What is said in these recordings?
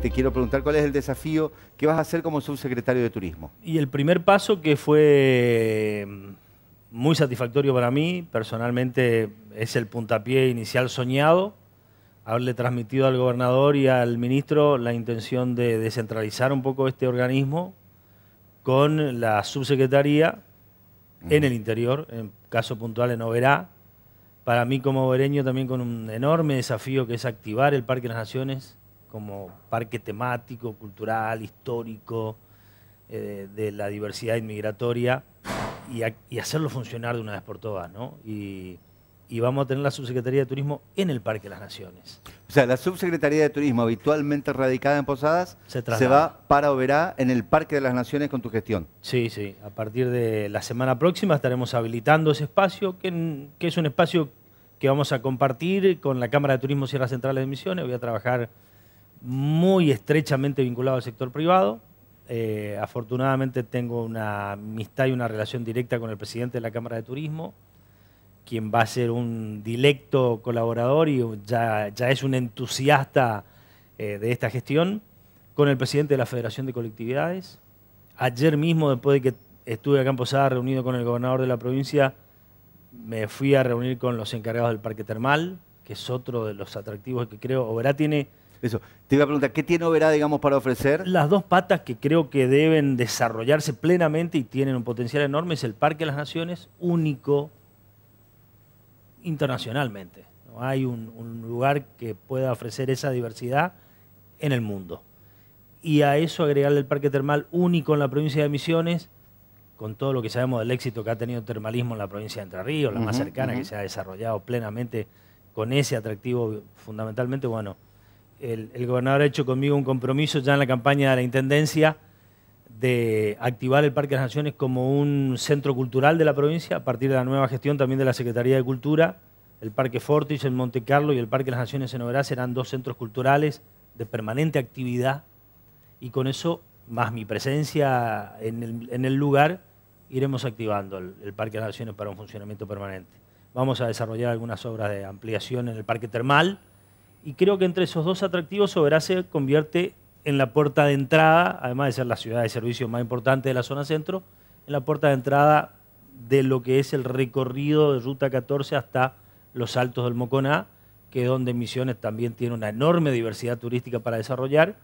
te quiero preguntar cuál es el desafío que vas a hacer como subsecretario de Turismo. Y el primer paso que fue em, muy satisfactorio para mí, personalmente es el puntapié inicial soñado, haberle transmitido al gobernador y al ministro la intención de descentralizar un poco este organismo con la subsecretaría en el interior, en caso puntual en Oberá. Para mí como obereño también con un enorme desafío que es activar el Parque de las Naciones, como parque temático, cultural, histórico, eh, de la diversidad inmigratoria y, hacerlo funcionar de una vez por todas, Y, vamos a tener la Subsecretaría de Turismo en el Parque de las Naciones. O sea, la Subsecretaría de Turismo, habitualmente radicada en Posadas, se, va para Oberá en el Parque de las Naciones con tu gestión. Sí, sí. A partir de la semana próxima estaremos habilitando ese espacio, que, que es un espacio que vamos a compartir con la Cámara de Turismo Sierra Central de Misiones. Voy a trabajar muy estrechamente vinculado al sector privado. Eh, afortunadamente tengo una amistad y una relación directa con el presidente de la Cámara de Turismo, quien va a ser un directo colaborador y ya, es un entusiasta eh, de esta gestión, con el presidente de la Federación de Colectividades. Ayer mismo, después de que estuve acá en Posada reunido con el gobernador de la provincia, me fui a reunir con los encargados del Parque Termal, que es otro de los atractivos que creo. Oberá tiene eso. Te iba a preguntar, ¿qué tiene Oberá, digamos, para ofrecer? Las dos patas que creo que deben desarrollarse plenamente y tienen un potencial enorme es el Parque de las Naciones, único internacionalmente. No hay un, lugar que pueda ofrecer esa diversidad en el mundo. Y a eso agregarle el Parque Termal único en la provincia de Misiones, con todo lo que sabemos del éxito que ha tenido el termalismo en la provincia de Entre Ríos, la más cercana que se ha desarrollado plenamente con ese atractivo fundamentalmente, bueno, el, gobernador ha hecho conmigo un compromiso ya en la campaña de la Intendencia de activar el Parque de las Naciones como un centro cultural de la provincia, a partir de la nueva gestión también de la Secretaría de Cultura. El Parque Fortis en Monte Carlo y el Parque de las Naciones en Oberá serán dos centros culturales de permanente actividad y con eso, más mi presencia en el, lugar, iremos activando el, el Parque de las Naciones para un funcionamiento permanente. Vamos a desarrollar algunas obras de ampliación en el Parque Termal, y creo que entre esos dos atractivos Soberá se convierte en la puerta de entrada, además de ser la ciudad de servicio más importante de la zona centro, en la puerta de entrada de lo que es el recorrido de Ruta 14 hasta los Altos del Moconá, que es donde Misiones también tiene una enorme diversidad turística para desarrollar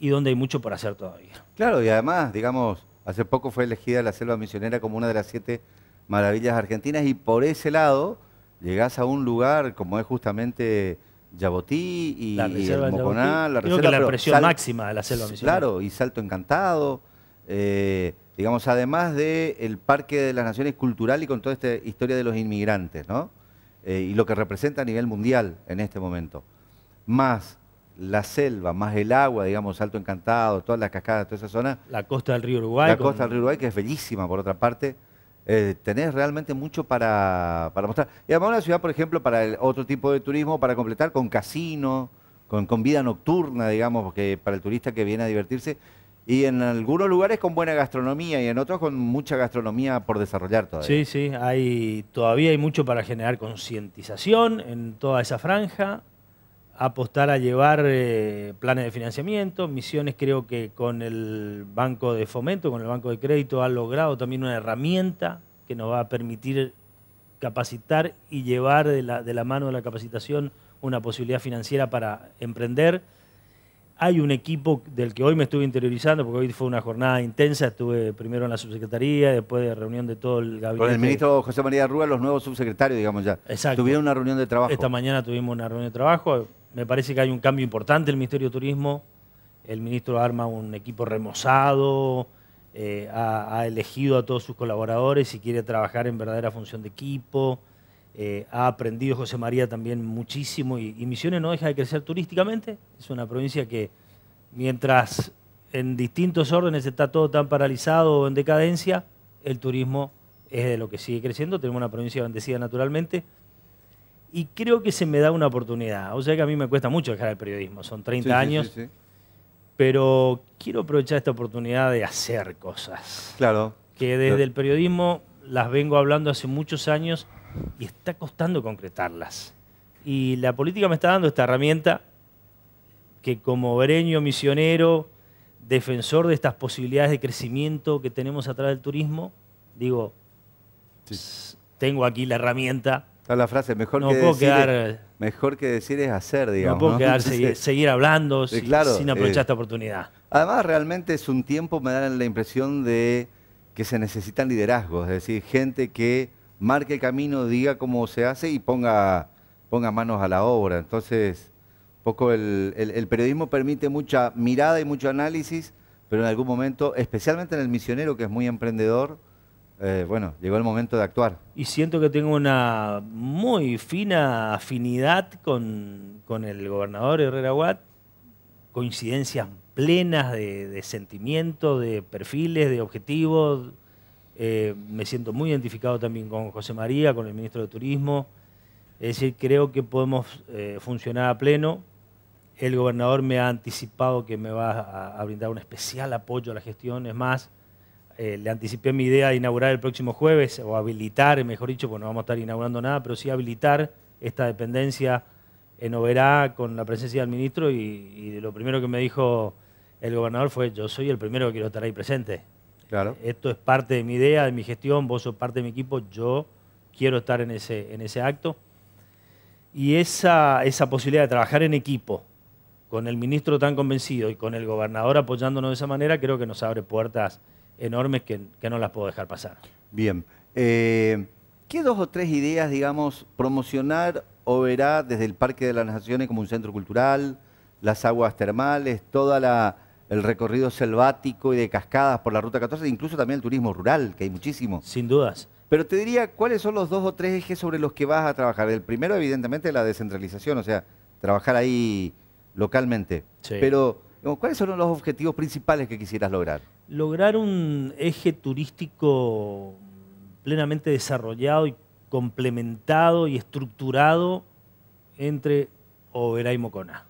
y donde hay mucho por hacer todavía. Claro, y además, digamos, hace poco fue elegida la Selva Misionera como una de las siete maravillas argentinas y por ese lado llegás a un lugar como es justamente Yabotí y, la Moconá, la presión máxima de la selva Claro, y Salto Encantado. Eh, digamos, además del el Parque de las Naciones cultural y con toda esta historia de los inmigrantes, ¿no? Eh, y lo que representa a nivel mundial en este momento. Más la selva, más el agua, digamos, Salto Encantado, todas las cascadas, toda esa zona. La costa del río Uruguay. La costa del río Uruguay, que es bellísima por otra parte eh, tenés realmente mucho para, para, mostrar. Y además una ciudad, por ejemplo, para el otro tipo de turismo, para completar con casino, con, vida nocturna, digamos, para el turista que viene a divertirse, y en algunos lugares con buena gastronomía y en otros con mucha gastronomía por desarrollar todavía. Sí, sí, hay, todavía hay mucho para generar concientización en toda esa franja apostar a llevar eh, planes de financiamiento. Misiones creo que con el Banco de Fomento, con el Banco de Crédito, ha logrado también una herramienta que nos va a permitir capacitar y llevar de la, mano de la capacitación una posibilidad financiera para emprender. Hay un equipo del que hoy me estuve interiorizando, porque hoy fue una jornada intensa, estuve primero en la subsecretaría, después de reunión de todo el gabinete. Con el ministro José María Rúa, los nuevos subsecretarios, digamos ya. Exacto. Tuvieron una reunión de trabajo. Esta mañana tuvimos una reunión de trabajo, me parece que hay un cambio importante en el Ministerio de Turismo. El ministro arma un equipo remozado, eh, ha, elegido a todos sus colaboradores y quiere trabajar en verdadera función de equipo. Eh, ha aprendido José María también muchísimo y, y, Misiones no deja de crecer turísticamente. Es una provincia que mientras en distintos órdenes está todo tan paralizado o en decadencia, el turismo es de lo que sigue creciendo. Tenemos una provincia bendecida naturalmente y creo que se me da una oportunidad. O sea que a mí me cuesta mucho dejar el periodismo, son 30 años. pero quiero aprovechar esta oportunidad de hacer cosas. Claro. Que desde el periodismo las vengo hablando hace muchos años y está costando concretarlas. Y la política me está dando esta herramienta que como vereño misionero, defensor de estas posibilidades de crecimiento que tenemos a través del turismo, digo, tengo aquí la herramienta la frase, mejor, que, puedo decir quedar, es, mejor que decir es hacer, digamos. No puedo seguir, hablando eh, sin aprovechar eh, esta oportunidad. Además, realmente es un tiempo, me da la impresión de que se necesitan liderazgos, es decir, gente que marque el camino, diga cómo se hace y ponga, ponga manos a la obra. Entonces, poco el, periodismo permite mucha mirada y mucho análisis, pero en algún momento, especialmente en el misionero que es muy emprendedor, eh, bueno, llegó el momento de actuar. Y siento que tengo una muy fina afinidad con, el gobernador Herrera Watt, coincidencias plenas de, de sentimientos, de perfiles, de objetivos. Eh, me siento muy identificado también con José María, con el ministro de Turismo. Es decir, creo que podemos eh, funcionar a pleno. El gobernador me ha anticipado que me va a, a brindar un especial apoyo a la gestión. Es más, eh, le anticipé mi idea de inaugurar el próximo jueves, o habilitar, mejor dicho, porque no vamos a estar inaugurando nada, pero sí habilitar esta dependencia en Oberá con la presencia del ministro y, y lo primero que me dijo el gobernador fue, yo soy el primero que quiero estar ahí presente. Claro. Esto es parte de mi idea, de mi gestión, vos sos parte de mi equipo, yo quiero estar en ese, en ese acto. Y esa, esa posibilidad de trabajar en equipo, con el ministro tan convencido y con el gobernador apoyándonos de esa manera, creo que nos abre puertas enormes que, no las puedo dejar pasar. Bien. Eh, ¿Qué dos o tres ideas, digamos, promocionar o verá desde el Parque de las Naciones como un centro cultural, las aguas termales, toda el recorrido selvático y de cascadas por la Ruta 14, incluso también el turismo rural, que hay muchísimo. Sin dudas. Pero te diría, ¿cuáles son los dos o tres ejes sobre los que vas a trabajar? El primero, evidentemente, la descentralización, o sea, trabajar ahí localmente. Pero, ¿cuáles son los objetivos principales que quisieras lograr? lograr un eje turístico plenamente desarrollado y complementado y estructurado entre Oberá y Mocona,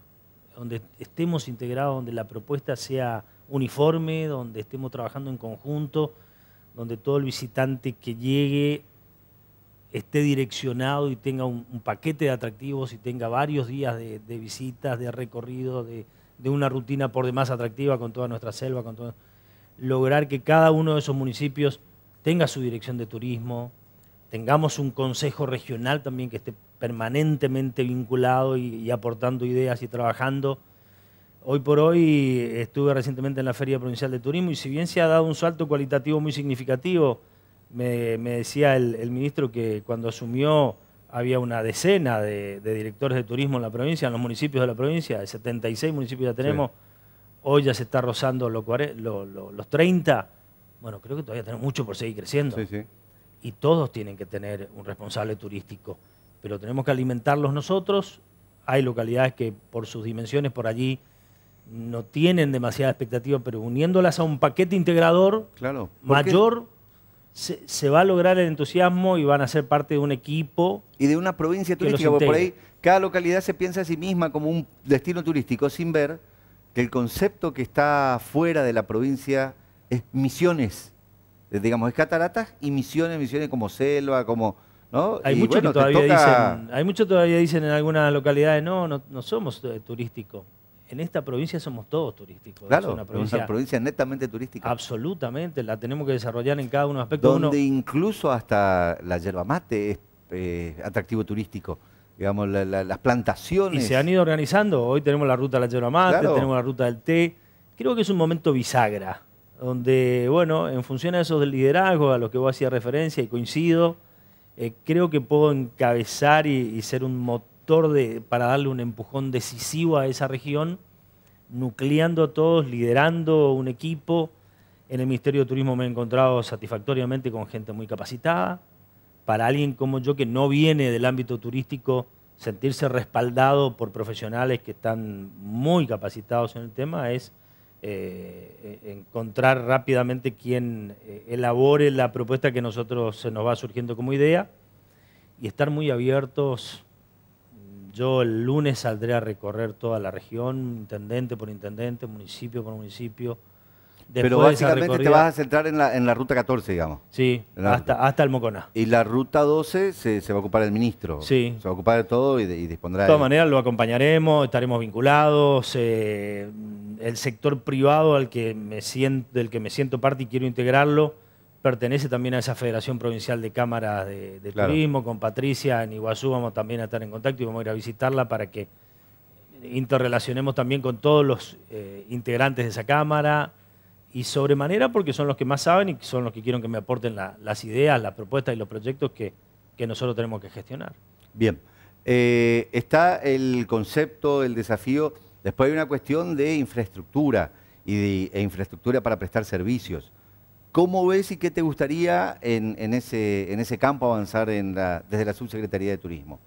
donde estemos integrados, donde la propuesta sea uniforme, donde estemos trabajando en conjunto, donde todo el visitante que llegue esté direccionado y tenga un, paquete de atractivos y tenga varios días de, visitas, de recorrido, de, de, una rutina por demás atractiva con toda nuestra selva, con todo lograr que cada uno de esos municipios tenga su dirección de turismo, tengamos un consejo regional también que esté permanentemente vinculado y, aportando ideas y trabajando. Hoy por hoy estuve recientemente en la Feria Provincial de Turismo y si bien se ha dado un salto cualitativo muy significativo, me, decía el, ministro que cuando asumió había una decena de, directores de turismo en la provincia, en los municipios de la provincia, de 76 municipios ya tenemos hoy ya se está rozando los, 30, bueno, creo que todavía tenemos mucho por seguir creciendo. Y todos tienen que tener un responsable turístico, pero tenemos que alimentarlos nosotros. Hay localidades que por sus dimensiones por allí no tienen demasiada expectativa, pero uniéndolas a un paquete integrador claro. mayor, se, se, va a lograr el entusiasmo y van a ser parte de un equipo. Y de una provincia turística, porque por ahí cada localidad se piensa a sí misma como un destino turístico sin ver que el concepto que está fuera de la provincia es misiones. Eh, digamos, es cataratas y misiones, misiones como selva, como... ¿no? Hay muchos que todavía dicen, mucho todavía dicen en algunas localidades, no, no, somos eh, turísticos. En esta provincia somos todos turísticos. Claro, es una provincia, netamente turística. Absolutamente, la tenemos que desarrollar en cada uno de los aspectos. Donde incluso hasta la yerba mate es eh, atractivo turístico digamos, las plantaciones. Y se han ido organizando. Hoy tenemos la ruta de la yerba tenemos la ruta del té. Creo que es un momento bisagra, donde, bueno, en función de esos liderazgo a los que vos hacías referencia y coincido, eh, creo que puedo encabezar y, ser un motor para darle un empujón decisivo a esa región, nucleando a todos, liderando un equipo. En el Ministerio de Turismo me he encontrado satisfactoriamente con gente muy capacitada, para alguien como yo que no viene del ámbito turístico, sentirse respaldado por profesionales que están muy capacitados en el tema es eh, encontrar rápidamente quien eh, elabore la propuesta que nosotros se nos va surgiendo como idea y estar muy abiertos. Yo el lunes saldré a recorrer toda la región, intendente por intendente, municipio por municipio pero básicamente te vas a centrar en la, ruta 14, digamos. Sí, hasta, hasta el Moconá. Y la ruta 12 se, va a ocupar el ministro. Sí. Se va a ocupar de todo y, dispondrá. De todas maneras, lo acompañaremos, estaremos vinculados. Eh, el sector privado al que me del que me siento parte y quiero integrarlo pertenece también a esa Federación Provincial de Cámaras de, Turismo. Con Patricia en Iguazú vamos también a estar en contacto y vamos a ir a visitarla para que interrelacionemos también con todos los eh, integrantes de esa Cámara y sobremanera porque son los que más saben y son los que quieren que me aporten las ideas, las propuestas y los proyectos que, nosotros tenemos que gestionar. Bien, eh, está el concepto, el desafío, después hay una cuestión de infraestructura y de, e infraestructura para prestar servicios. ¿Cómo ves y qué te gustaría en, ese, en ese, campo avanzar desde la Subsecretaría de Turismo?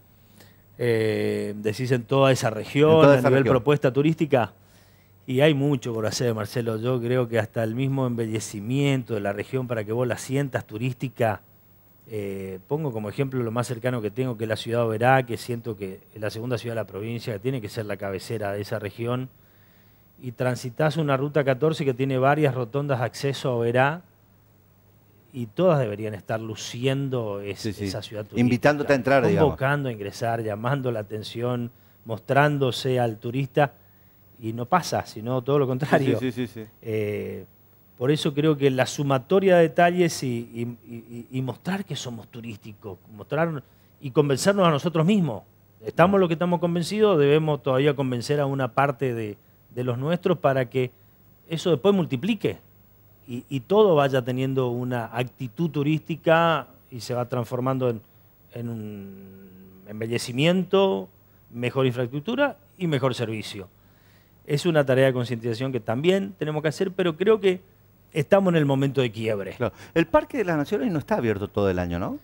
Eh, decís en toda esa región, toda propuesta turística. Y hay mucho por hacer, Marcelo. Yo creo que hasta el mismo embellecimiento de la región para que vos la sientas turística. Eh, pongo como ejemplo lo más cercano que tengo, que es la ciudad de Oberá, que siento que es la segunda ciudad de la provincia, que tiene que ser la cabecera de esa región. Y transitas una ruta 14 que tiene varias rotondas de acceso a Oberá, y todas deberían estar luciendo esa ciudad turística. Invitándote a entrar, Convocando a ingresar, llamando la atención, mostrándose al turista y no pasa, sino todo lo contrario. Eh, por eso creo que la sumatoria de detalles y, mostrar que somos turísticos, mostrar y convencernos a nosotros mismos. Estamos lo que estamos convencidos, debemos todavía convencer a una parte de, los nuestros para que eso después multiplique y, y, todo vaya teniendo una actitud turística y se va transformando en, en un embellecimiento, mejor infraestructura y mejor servicio es una tarea de concientización que también tenemos que hacer, pero creo que estamos en el momento de quiebre. El Parque de las Naciones no está abierto todo el año, ¿no?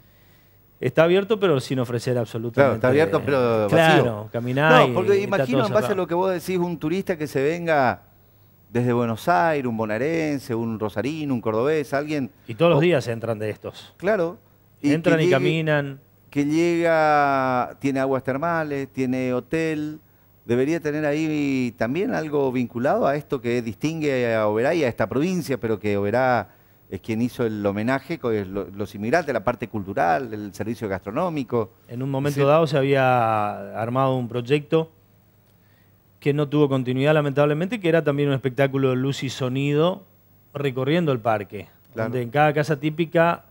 Está abierto, pero sin ofrecer absolutamente. Claro, está abierto, pero vacío. Claro, caminar. No, porque imagino, en base a lo que vos decís, un turista que se venga desde Buenos Aires, un bonaerense, un rosarino, un cordobés, alguien. Y todos los días entran de estos. Claro. Y entran y caminan. Que llega, tiene aguas termales, tiene hotel debería tener ahí también algo vinculado a esto que distingue a Oberá y a esta provincia, pero que Oberá es quien hizo el homenaje, con los inmigrantes, la parte cultural, el servicio gastronómico. En un momento dado se había armado un proyecto que no tuvo continuidad lamentablemente, que era también un espectáculo de luz y sonido recorriendo el parque, donde en cada casa típica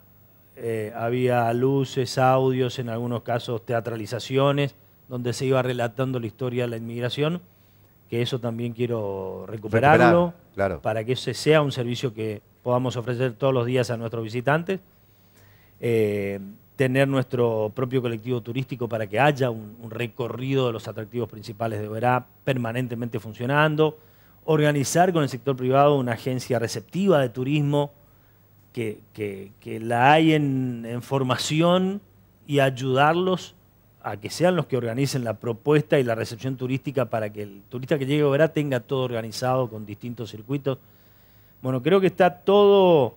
eh, había luces, audios, en algunos casos teatralizaciones donde se iba relatando la historia de la inmigración, que eso también quiero recuperarlo, para que ese sea un servicio que podamos ofrecer todos los días a nuestros visitantes. Eh, tener nuestro propio colectivo turístico para que haya un, recorrido de los atractivos principales de Verá permanentemente funcionando, organizar con el sector privado una agencia receptiva de turismo que, la hay en, formación y ayudarlos a que sean los que organicen la propuesta y la recepción turística para que el turista que llegue a Oberá tenga todo organizado con distintos circuitos. Bueno, creo que está todo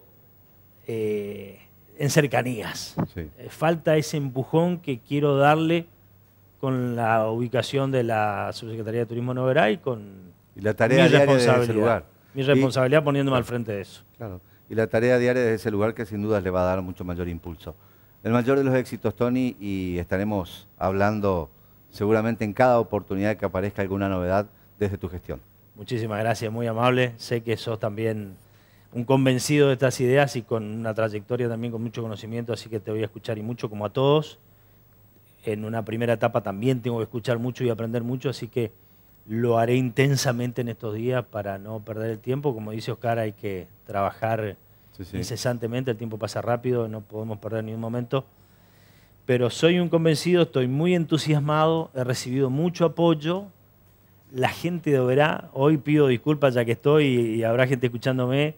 eh, en cercanías. Eh, falta ese empujón que quiero darle con la ubicación de la Subsecretaría de Turismo en Oberá y con la tarea mi responsabilidad. lugar. Mi responsabilidad poniéndome al frente de eso. Claro. Y la tarea diaria de ese lugar que sin duda le va a dar mucho mayor impulso. El mayor de los éxitos, Tony, y estaremos hablando seguramente en cada oportunidad que aparezca alguna novedad desde tu gestión. Muchísimas gracias, muy amable. Sé que sos también un convencido de estas ideas y con una trayectoria también con mucho conocimiento, así que te voy a escuchar y mucho, como a todos. En una primera etapa también tengo que escuchar mucho y aprender mucho, así que lo haré intensamente en estos días para no perder el tiempo. Como dice Oscar, hay que trabajar incesantemente, el tiempo pasa rápido, no podemos perder ni un momento. Pero soy un convencido, estoy muy entusiasmado, he recibido mucho apoyo. La gente deberá, hoy pido disculpas ya que estoy y habrá gente escuchándome,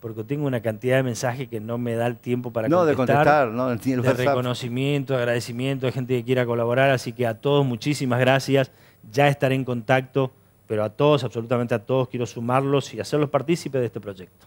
porque tengo una cantidad de mensajes que no me da el tiempo para no, De contestar, no, el de reconocimiento, agradecimiento, de gente que quiera colaborar. Así que a todos muchísimas gracias. Ya estaré en contacto, pero a todos, absolutamente a todos, quiero sumarlos y hacerlos partícipes de este proyecto.